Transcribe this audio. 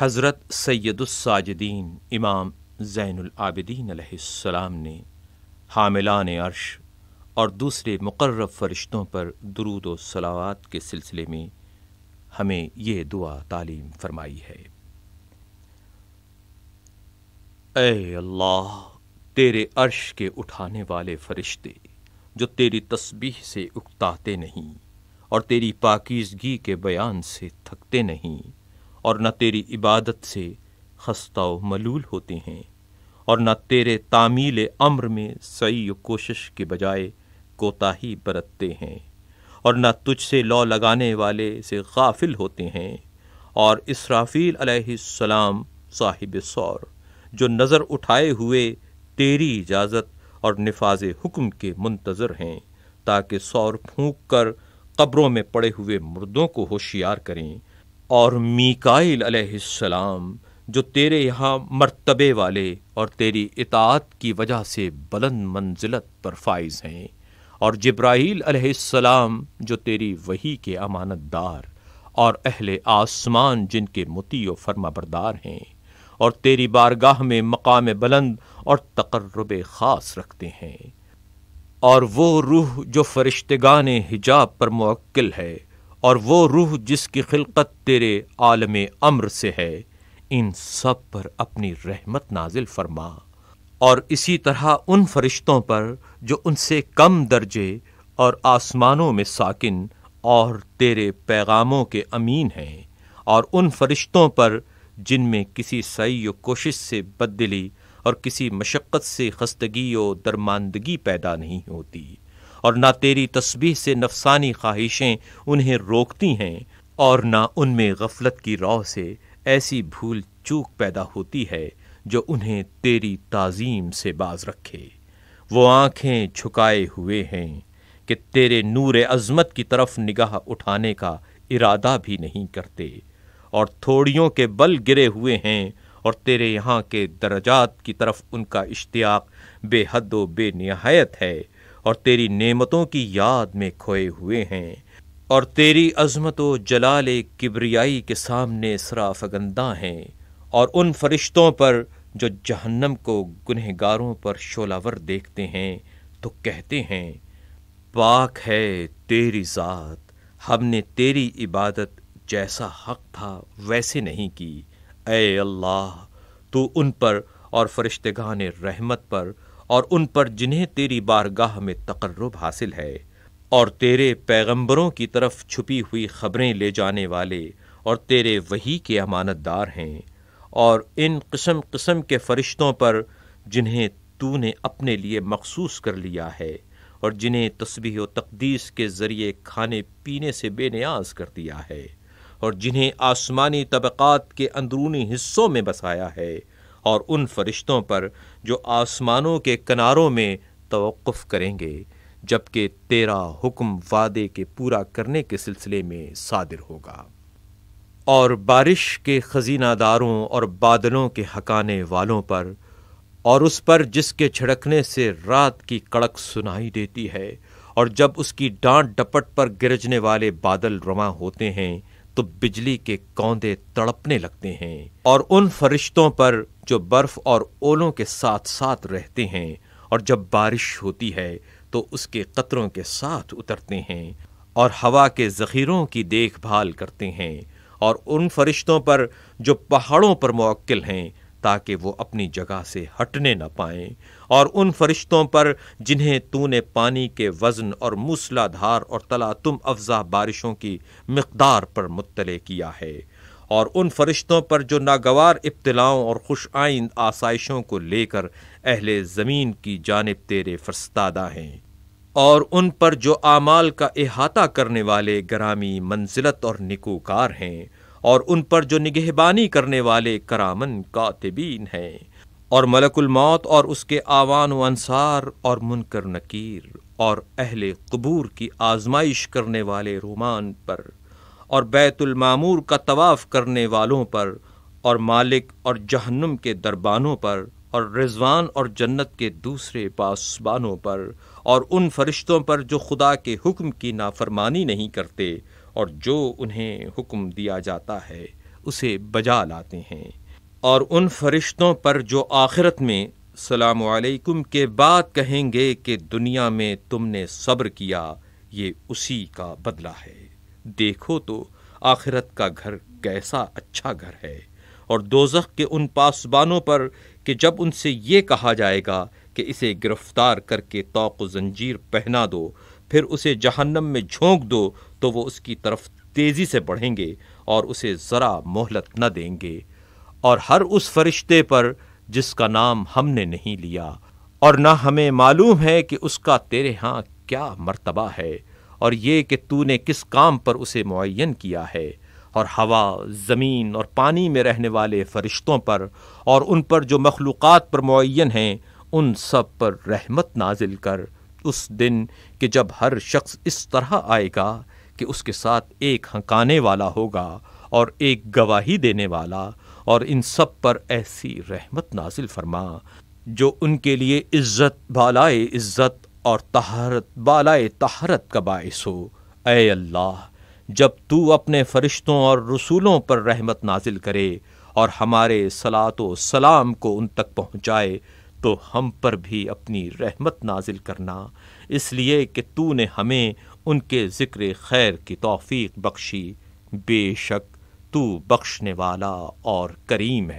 हज़रत सैदुलसाजदीन इमाम आलाम ने हामिलान अर्श और दूसरे मुकर फ़रिश्तों पर दरूद सलावात के सिलसिले में हमें ये दुआ तालीम फरमाई है ए अल्लाह तेरे अर्श के उठाने वाले फ़रिश्ते जो तेरी तस्बीह से उकताते नहीं और तेरी पाकिजगी के बयान से थकते नहीं और न तेरी इबादत से खस्ता मलूल होते हैं और न तेरे तामील अम्र में सही कोशिश के बजाय कोताही बरतते हैं और न तुझसे लौ लगाने वाले से गाफिल होते हैं और इसराफील अलैहिस्सलाम साहिब सौर जो नज़र उठाए हुए तेरी इजाज़त और नफाज हुक्म के मुंतज़र हैं ताकि सौर फूंक कर कब्रों में पड़े हुए मुर्दों को होशियार करें और मीकाइल अलैहिस्सलाम जो तेरे यहाँ मर्तबे वाले और तेरी इतात की वजह से बुलंद मंजिलत पर फाइज हैं और जब्राहील अलैहिस्सलाम जो तेरी वही के अमानतदार और अहले आसमान जिनके मुती व फर्माबरदार हैं और तेरी बारगाह में मकाम बुलंद और तकर्रब ख़ास रखते हैं और वो रूह जो फरिश्तगान हिजाब पर मुक्ल है और वो रूह जिसकी खिलकत तेरे आलम अम्र से है इन सब पर अपनी रहमत नाजिल फरमा और इसी तरह उन फरिश्तों पर जो उनसे कम दर्जे और आसमानों में साकिन और तेरे पैगामों के अमीन हैं और उन फरिश्तों पर जिनमें किसी सई कोशिश से बदली और किसी मशक्क़त से खस्तगी व दरमानदगी पैदा नहीं होती और ना तेरी तस्बीह से नफसानी ख्वाहिशें उन्हें रोकती हैं और ना उनमें गफलत की रौ से ऐसी भूल चूक पैदा होती है जो उन्हें तेरी ताजीम से बाज रखे वो आंखें झुकाए हुए हैं कि तेरे नूर अजमत की तरफ निगाह उठाने का इरादा भी नहीं करते और थोड़ियों के बल गिरे हुए हैं और तेरे यहाँ के दर्जात की तरफ उनका इश्तियाक बेहद व बेनहायत है और तेरी नेमतों की याद में खोए हुए हैं और तेरी अजमत व जलाल किबरियाई के सामने सराफगंदा हैं और उन फरिश्तों पर जो जहन्नम को गुनहगारों पर शोलावर देखते हैं तो कहते हैं पाक है तेरी ज़ात हमने तेरी इबादत जैसा हक था वैसे नहीं की ए अल्लाह तू उन पर और फरिश्तगान रहमत पर और उन पर जिन्हें तेरी बारगाह में तकर्रब हासिल है और तेरे पैगंबरों की तरफ छुपी हुई खबरें ले जाने वाले और तेरे वही के अमानतदार हैं और इन किस्म किस्म के फरिश्तों पर जिन्हें तूने अपने लिए मखसूस कर लिया है और जिन्हें व तकदीस के ज़रिए खाने पीने से बेनियाज कर दिया है और जिन्हें आसमानी तबक़ात के अंदरूनी हिस्सों में बसाया है और उन फरिश्तों पर जो आसमानों के किनारों में तवक्फ करेंगे जबकि तेरा हुक्म वादे के पूरा करने के सिलसिले में सादिर होगा और बारिश के खजीनादारों और बादलों के हकाने वालों पर और उस पर जिसके छिड़कने से रात की कड़क सुनाई देती है और जब उसकी डांट डपट पर गिरजने वाले बादल रवा होते हैं तो बिजली के कौंदे तड़पने लगते हैं और उन फरिश्तों पर जो बर्फ और ओलों के साथ साथ रहते हैं और जब बारिश होती है तो उसके कतरों के साथ उतरते हैं और हवा के ज़खीरों की देखभाल करते हैं और उन फरिश्तों पर जो पहाड़ों पर मौक्ल हैं ताकि वो अपनी जगह से हटने न पाएं और उन फरिश्तों पर जिन्हें तूने पानी के वज़न और मूसलाधार और तला तुम अफजा बारिशों की मकदार पर मुतले किया है और उन फरिश्तों पर जो नागवार इब्तलाओं और खुश आइंद आसाइशों को लेकर अहले ज़मीन की जानब तेरे फरस्तादा हैं और उन पर जो आमाल का अहाता करने वाले ग्रामी मंजिलत और निकोकार हैं और उन पर जो निगहबानी करने वाले करामन कातबीन हैं और मलकुल मौत और उसके आवान अनसार और मुनकर नकीर और अहले कबूर की आजमाइश करने वाले रोमान पर और मामूर का तवाफ़ करने वालों पर और मालिक और जहन्नुम के दरबानों पर और रिजवान और जन्नत के दूसरे पासबानों पर और उन फरिश्तों पर जो खुदा के हुक्म की नाफरमानी नहीं करते और जो उन्हें हुक्म दिया जाता है उसे बजा लाते हैं और उन फरिश्तों पर जो आखिरत में सलाम वालेकुम के बाद कहेंगे कि दुनिया में तुमने सब्र किया ये उसी का बदला है देखो तो आखिरत का घर कैसा अच्छा घर है और दोजख के उन पासबानों पर कि जब उनसे ये कहा जाएगा कि इसे गिरफ्तार करके तोक़ जंजीर पहना दो फिर उसे जहन्नम में झोंक दो तो वो उसकी तरफ तेज़ी से बढ़ेंगे और उसे ज़रा मोहलत न देंगे और हर उस फरिश्ते पर जिसका नाम हमने नहीं लिया और न हमें मालूम है कि उसका तेरे यहाँ क्या मर्तबा है और ये कि तूने किस काम पर उसे मुन किया है और हवा ज़मीन और पानी में रहने वाले फरिश्तों पर और उन पर जो मखलूक़ात पर मुन हैं उन सब पर रहमत नाजिल कर उस दिन कि जब हर शख्स इस तरह आएगा कि उसके साथ एक हंकाने वाला होगा और एक गवाही देने वाला और इन सब पर ऐसी रहमत नाजिल फरमा जो उनके लिए इज़्ज़त बालाए इज़्ज़त और तहारत बालाए तहारत का बायस हो ए अल्लाह जब तू अपने फ़रिश्तों और रसूलों पर रहमत नाजिल करे और हमारे सलात सलाम को उन तक पहुँचाए तो हम पर भी अपनी रहमत नाजिल करना इसलिए कि तू ने हमें उनके ज़िक्र खैर की तौफीक बख्शी बेशक तू बख्शने वाला और करीम है